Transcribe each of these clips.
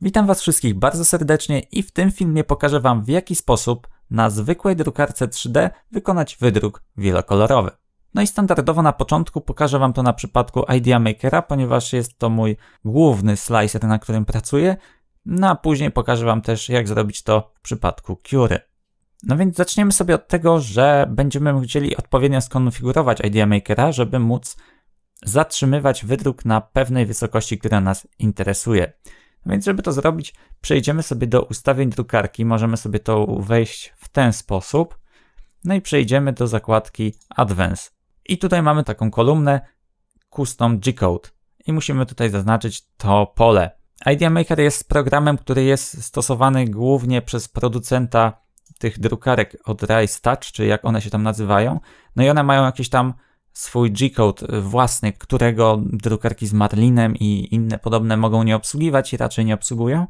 Witam Was wszystkich bardzo serdecznie i w tym filmie pokażę Wam w jaki sposób na zwykłej drukarce 3D wykonać wydruk wielokolorowy. No i standardowo na początku pokażę Wam to na przypadku Idea Makera, ponieważ jest to mój główny slicer, na którym pracuję, no a później pokażę Wam też jak zrobić to w przypadku Cury. No więc zaczniemy sobie od tego, że będziemy chcieli odpowiednio skonfigurować Idea Makera, żeby móc zatrzymywać wydruk na pewnej wysokości, która nas interesuje. Więc żeby to zrobić, przejdziemy sobie do ustawień drukarki. Możemy sobie to wejść w ten sposób. No i przejdziemy do zakładki Advanced. I tutaj mamy taką kolumnę Custom G-Code. I musimy tutaj zaznaczyć to pole. Idea Maker jest programem, który jest stosowany głównie przez producenta tych drukarek od Rise Touch, czy jak one się tam nazywają. No i one mają jakieś tam swój G-code własny, którego drukarki z Marlinem i inne podobne mogą nie obsługiwać i raczej nie obsługują.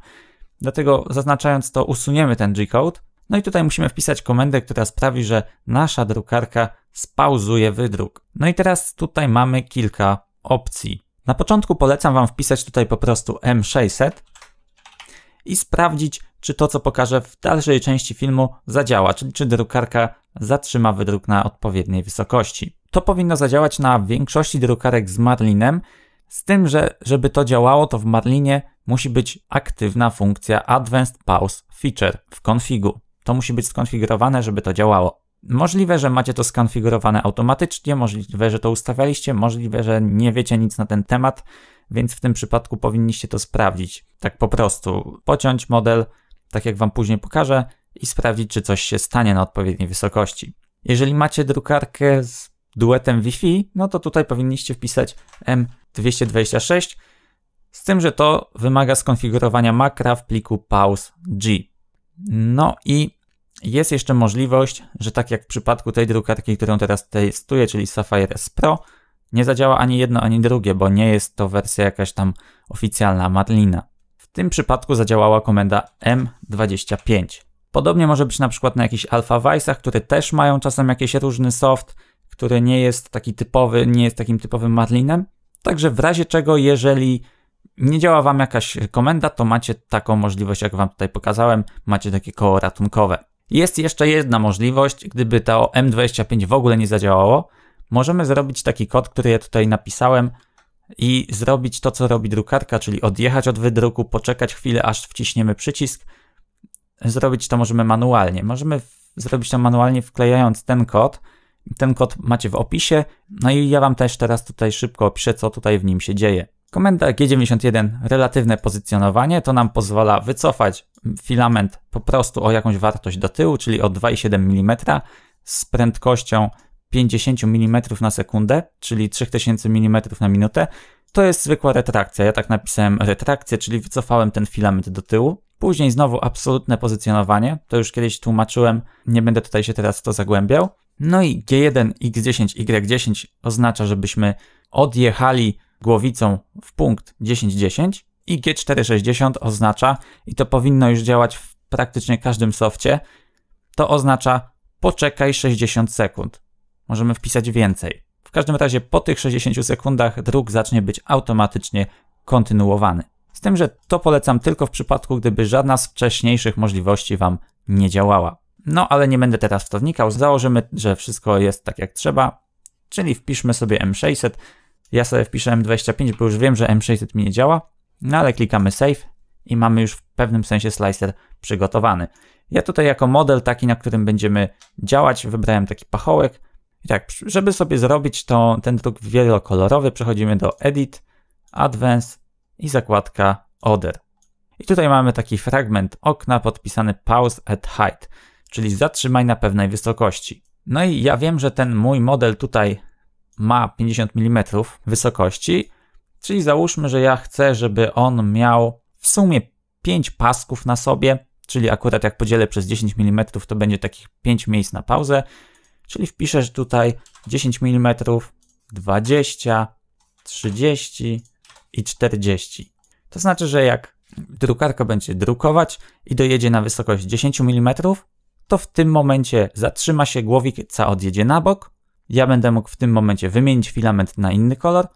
Dlatego zaznaczając to usuniemy ten G-code. No i tutaj musimy wpisać komendę, która sprawi, że nasza drukarka spauzuje wydruk. No i teraz tutaj mamy kilka opcji. Na początku polecam Wam wpisać tutaj po prostu M600 i sprawdzić, czy to, co pokażę w dalszej części filmu, zadziała, czyli czy drukarka zatrzyma wydruk na odpowiedniej wysokości. To powinno zadziałać na większości drukarek z Marlinem, z tym, że żeby to działało, to w Marlinie musi być aktywna funkcja Advanced Pause Feature w konfigu. To musi być skonfigurowane, żeby to działało. Możliwe, że macie to skonfigurowane automatycznie, możliwe, że to ustawialiście, możliwe, że nie wiecie nic na ten temat, więc w tym przypadku powinniście to sprawdzić. Tak po prostu pociąć model, tak jak Wam później pokażę, i sprawdzić, czy coś się stanie na odpowiedniej wysokości. Jeżeli macie drukarkę z duetem Wi-Fi, no to tutaj powinniście wpisać M226, z tym, że to wymaga skonfigurowania makra w pliku pause.g. No i jest jeszcze możliwość, że tak jak w przypadku tej drukarki, którą teraz testuję, czyli Sapphire S Pro, nie zadziała ani jedno, ani drugie, bo nie jest to wersja jakaś tam oficjalna Marlina. W tym przypadku zadziałała komenda M25. Podobnie może być na przykład na jakichś Alpha Vice'ach, które też mają czasem jakiś różny soft, który nie jest taki typowy, nie jest takim typowym Marlinem. Także w razie czego, jeżeli nie działa Wam jakaś komenda, to macie taką możliwość, jak Wam tutaj pokazałem, macie takie koło ratunkowe. Jest jeszcze jedna możliwość, gdyby to M25 w ogóle nie zadziałało, możemy zrobić taki kod, który ja tutaj napisałem i zrobić to, co robi drukarka, czyli odjechać od wydruku, poczekać chwilę, aż wciśniemy przycisk. Zrobić to możemy manualnie. Możemy zrobić to manualnie wklejając ten kod, ten kod macie w opisie. No i ja Wam też teraz tutaj szybko opiszę, co tutaj w nim się dzieje. Komenda G91 relatywne pozycjonowanie to nam pozwala wycofać filament po prostu o jakąś wartość do tyłu, czyli o 2,7 mm z prędkością 50 mm na sekundę, czyli 3000 mm na minutę. To jest zwykła retrakcja. Ja tak napisałem retrakcję, czyli wycofałem ten filament do tyłu. Później znowu absolutne pozycjonowanie. To już kiedyś tłumaczyłem, nie będę tutaj się teraz w to zagłębiał. No i G1, X10, Y10 oznacza, żebyśmy odjechali głowicą w punkt 1010 i G460 oznacza, i to powinno już działać w praktycznie każdym softie, to oznacza poczekaj 60 sekund. Możemy wpisać więcej. W każdym razie po tych 60 sekundach druk zacznie być automatycznie kontynuowany. Z tym, że to polecam tylko w przypadku, gdyby żadna z wcześniejszych możliwości Wam nie działała. No, ale nie będę teraz w to wnikał. Założymy, że wszystko jest tak jak trzeba, czyli wpiszmy sobie M600. Ja sobie wpiszę M25, bo już wiem, że M600 mi nie działa, no ale klikamy Save i mamy już w pewnym sensie slicer przygotowany. Ja tutaj jako model taki, na którym będziemy działać, wybrałem taki pachołek. I tak, żeby sobie zrobić to, ten druk wielokolorowy, przechodzimy do Edit, Advance i zakładka Order. I tutaj mamy taki fragment okna podpisany Pause at Height czyli zatrzymaj na pewnej wysokości. No i ja wiem, że ten mój model tutaj ma 50 mm wysokości, czyli załóżmy, że ja chcę, żeby on miał w sumie 5 pasków na sobie, czyli akurat jak podzielę przez 10 mm, to będzie takich 5 miejsc na pauzę, czyli wpiszesz tutaj 10 mm, 20, 30 i 40. To znaczy, że jak drukarka będzie drukować i dojedzie na wysokość 10 mm, to w tym momencie zatrzyma się głowik, co odjedzie na bok. Ja będę mógł w tym momencie wymienić filament na inny kolor,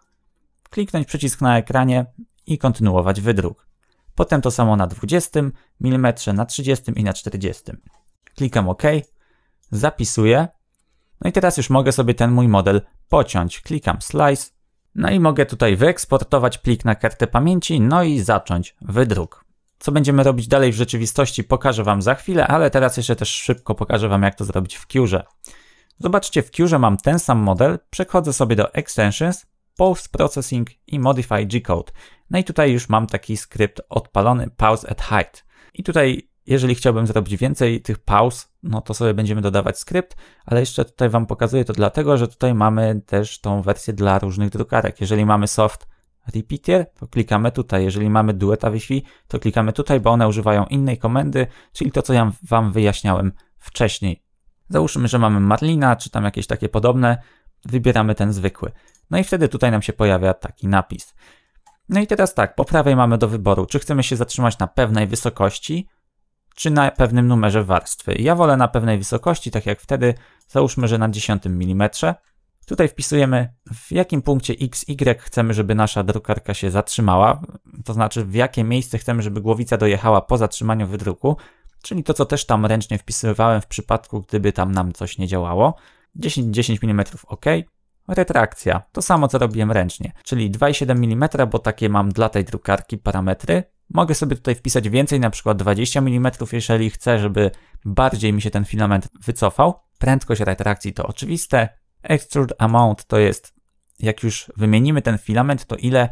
kliknąć przycisk na ekranie i kontynuować wydruk. Potem to samo na 20 mm, na 30 i na 40. Klikam OK, zapisuję. No i teraz już mogę sobie ten mój model pociąć. Klikam Slice. No i mogę tutaj wyeksportować plik na kartę pamięci, no i zacząć wydruk. Co będziemy robić dalej w rzeczywistości pokażę Wam za chwilę, ale teraz jeszcze też szybko pokażę Wam jak to zrobić w Curze. Zobaczcie, w Curze mam ten sam model, przechodzę sobie do Extensions, Post Processing i Modify G-Code. No i tutaj już mam taki skrypt odpalony, Pause at Height. I tutaj jeżeli chciałbym zrobić więcej tych pause, no to sobie będziemy dodawać skrypt, ale jeszcze tutaj Wam pokazuję to dlatego, że tutaj mamy też tą wersję dla różnych drukarek. Jeżeli mamy soft Repeater, to klikamy tutaj. Jeżeli mamy dueta Wi-Fi, to klikamy tutaj, bo one używają innej komendy, czyli to, co ja Wam wyjaśniałem wcześniej. Załóżmy, że mamy Marlina, czy tam jakieś takie podobne. Wybieramy ten zwykły. No i wtedy tutaj nam się pojawia taki napis. No i teraz tak, po prawej mamy do wyboru, czy chcemy się zatrzymać na pewnej wysokości, czy na pewnym numerze warstwy. Ja wolę na pewnej wysokości, tak jak wtedy, załóżmy, że na 10 mm. Tutaj wpisujemy, w jakim punkcie x, y chcemy, żeby nasza drukarka się zatrzymała, to znaczy w jakie miejsce chcemy, żeby głowica dojechała po zatrzymaniu wydruku, czyli to, co też tam ręcznie wpisywałem w przypadku, gdyby tam nam coś nie działało. 10, 10 mm OK. Retrakcja, to samo co robiłem ręcznie, czyli 2,7 mm, bo takie mam dla tej drukarki parametry. Mogę sobie tutaj wpisać więcej, na przykład 20 mm, jeżeli chcę, żeby bardziej mi się ten filament wycofał. Prędkość retrakcji to oczywiste, Extrude amount to jest, jak już wymienimy ten filament, to ile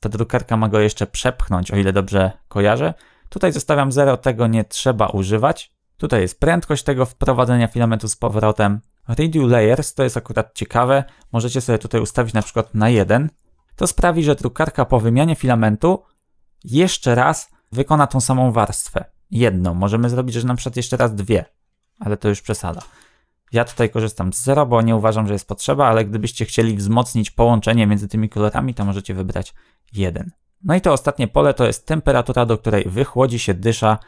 ta drukarka ma go jeszcze przepchnąć, o ile dobrze kojarzę. Tutaj zostawiam 0, tego nie trzeba używać. Tutaj jest prędkość tego wprowadzenia filamentu z powrotem. Redu Layers to jest akurat ciekawe, możecie sobie tutaj ustawić na przykład na 1. To sprawi, że drukarka po wymianie filamentu jeszcze raz wykona tą samą warstwę. Jedną. Możemy zrobić, że na przykład jeszcze raz dwie, ale to już przesada. Ja tutaj korzystam z zero, bo nie uważam, że jest potrzeba, ale gdybyście chcieli wzmocnić połączenie między tymi kolorami, to możecie wybrać jeden. No i to ostatnie pole to jest temperatura, do której wychłodzi się dysza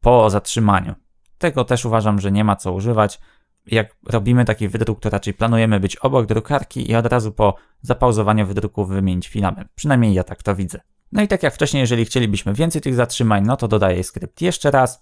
po zatrzymaniu. Tego też uważam, że nie ma co używać. Jak robimy taki wydruk, to raczej planujemy być obok drukarki i od razu po zapauzowaniu wydruku wymienić filament. Przynajmniej ja tak to widzę. No i tak jak wcześniej, jeżeli chcielibyśmy więcej tych zatrzymań, no to dodaję skrypt jeszcze raz,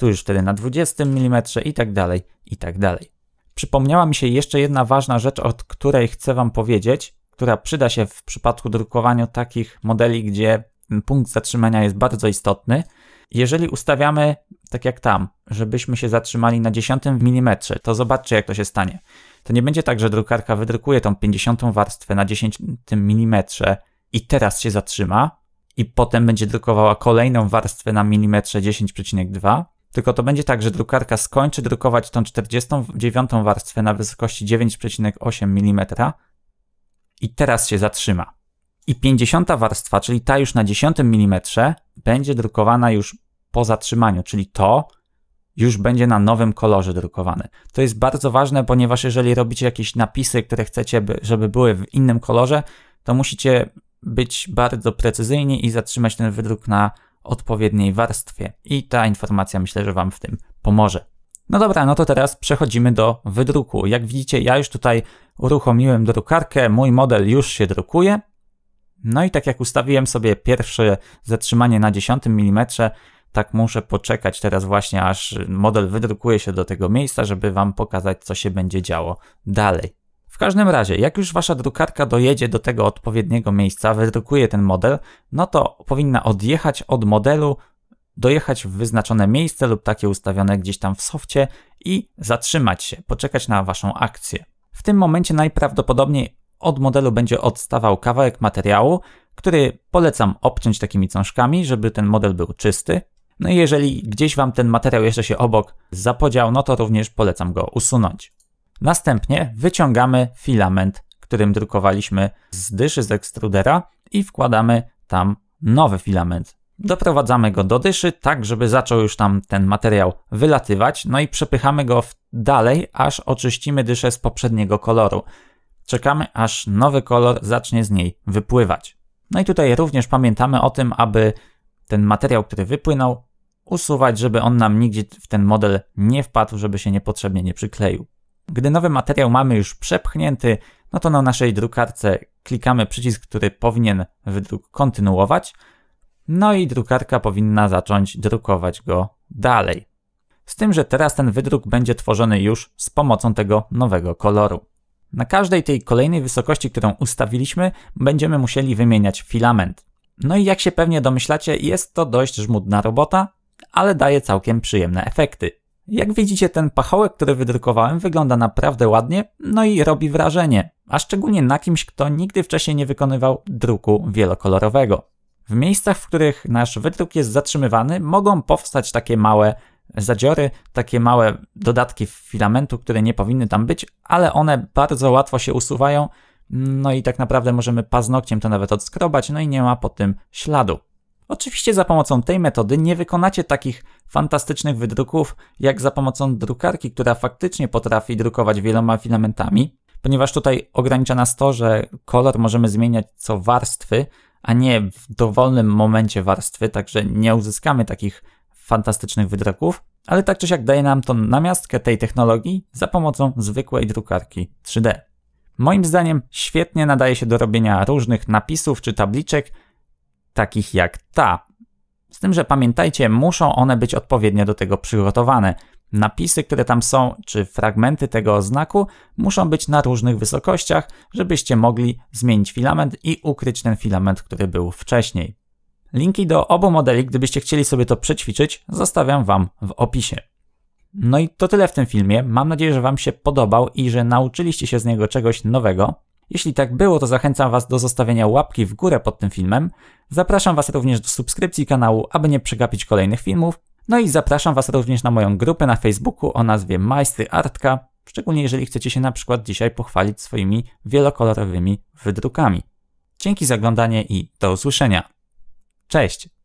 tu już wtedy na 20 mm i tak dalej, i tak dalej. Przypomniała mi się jeszcze jedna ważna rzecz, o której chcę Wam powiedzieć, która przyda się w przypadku drukowania takich modeli, gdzie punkt zatrzymania jest bardzo istotny. Jeżeli ustawiamy, tak jak tam, żebyśmy się zatrzymali na 10 mm, to zobaczcie jak to się stanie. To nie będzie tak, że drukarka wydrukuje tą 50 warstwę na 10 mm i teraz się zatrzyma i potem będzie drukowała kolejną warstwę na milimetrze 10,2, tylko to będzie tak, że drukarka skończy drukować tą 49 warstwę na wysokości 9,8 mm i teraz się zatrzyma. I 50 warstwa, czyli ta już na 10 mm, będzie drukowana już po zatrzymaniu, czyli to już będzie na nowym kolorze drukowane. To jest bardzo ważne, ponieważ jeżeli robicie jakieś napisy, które chcecie, żeby były w innym kolorze, to musicie być bardzo precyzyjni i zatrzymać ten wydruk na odpowiedniej warstwie i ta informacja myślę, że Wam w tym pomoże. No dobra, no to teraz przechodzimy do wydruku. Jak widzicie, ja już tutaj uruchomiłem drukarkę, mój model już się drukuje. No i tak jak ustawiłem sobie pierwsze zatrzymanie na 10 mm, tak muszę poczekać teraz właśnie, aż model wydrukuje się do tego miejsca, żeby Wam pokazać, co się będzie działo dalej. W każdym razie, jak już wasza drukarka dojedzie do tego odpowiedniego miejsca, wydrukuje ten model, no to powinna odjechać od modelu, dojechać w wyznaczone miejsce lub takie ustawione gdzieś tam w softie i zatrzymać się, poczekać na waszą akcję. W tym momencie najprawdopodobniej od modelu będzie odstawał kawałek materiału, który polecam obciąć takimi cążkami, żeby ten model był czysty. No i jeżeli gdzieś wam ten materiał jeszcze się obok zapodział, no to również polecam go usunąć. Następnie wyciągamy filament, którym drukowaliśmy z dyszy, z ekstrudera i wkładamy tam nowy filament. Doprowadzamy go do dyszy, tak żeby zaczął już tam ten materiał wylatywać, no i przepychamy go dalej, aż oczyścimy dyszę z poprzedniego koloru. Czekamy, aż nowy kolor zacznie z niej wypływać. No i tutaj również pamiętamy o tym, aby ten materiał, który wypłynął, usuwać, żeby on nam nigdzie w ten model nie wpadł, żeby się niepotrzebnie nie przykleił. Gdy nowy materiał mamy już przepchnięty, no to na naszej drukarce klikamy przycisk, który powinien wydruk kontynuować, no i drukarka powinna zacząć drukować go dalej. Z tym, że teraz ten wydruk będzie tworzony już z pomocą tego nowego koloru. Na każdej tej kolejnej wysokości, którą ustawiliśmy, będziemy musieli wymieniać filament. No i jak się pewnie domyślacie, jest to dość żmudna robota, ale daje całkiem przyjemne efekty. Jak widzicie, ten pachołek, który wydrukowałem, wygląda naprawdę ładnie, no i robi wrażenie, a szczególnie na kimś, kto nigdy wcześniej nie wykonywał druku wielokolorowego. W miejscach, w których nasz wydruk jest zatrzymywany, mogą powstać takie małe zadziory, takie małe dodatki filamentu, które nie powinny tam być, ale one bardzo łatwo się usuwają, no i tak naprawdę możemy paznokciem to nawet odskrobać, no i nie ma po tym śladu. Oczywiście za pomocą tej metody nie wykonacie takich fantastycznych wydruków jak za pomocą drukarki, która faktycznie potrafi drukować wieloma filamentami, ponieważ tutaj ogranicza nas to, że kolor możemy zmieniać co warstwy, a nie w dowolnym momencie warstwy, także nie uzyskamy takich fantastycznych wydruków, ale tak czy siak daje nam to namiastkę tej technologii za pomocą zwykłej drukarki 3D. Moim zdaniem świetnie nadaje się do robienia różnych napisów czy tabliczek, takich jak ta. Z tym, że pamiętajcie, muszą one być odpowiednio do tego przygotowane. Napisy, które tam są, czy fragmenty tego znaku muszą być na różnych wysokościach, żebyście mogli zmienić filament i ukryć ten filament, który był wcześniej. Linki do obu modeli, gdybyście chcieli sobie to przećwiczyć, zostawiam Wam w opisie. No i to tyle w tym filmie. Mam nadzieję, że Wam się podobał i że nauczyliście się z niego czegoś nowego. Jeśli tak było, to zachęcam Was do zostawienia łapki w górę pod tym filmem. Zapraszam Was również do subskrypcji kanału, aby nie przegapić kolejnych filmów. No i zapraszam Was również na moją grupę na Facebooku o nazwie Majstry Artka, szczególnie jeżeli chcecie się na przykład dzisiaj pochwalić swoimi wielokolorowymi wydrukami. Dzięki za oglądanie i do usłyszenia. Cześć!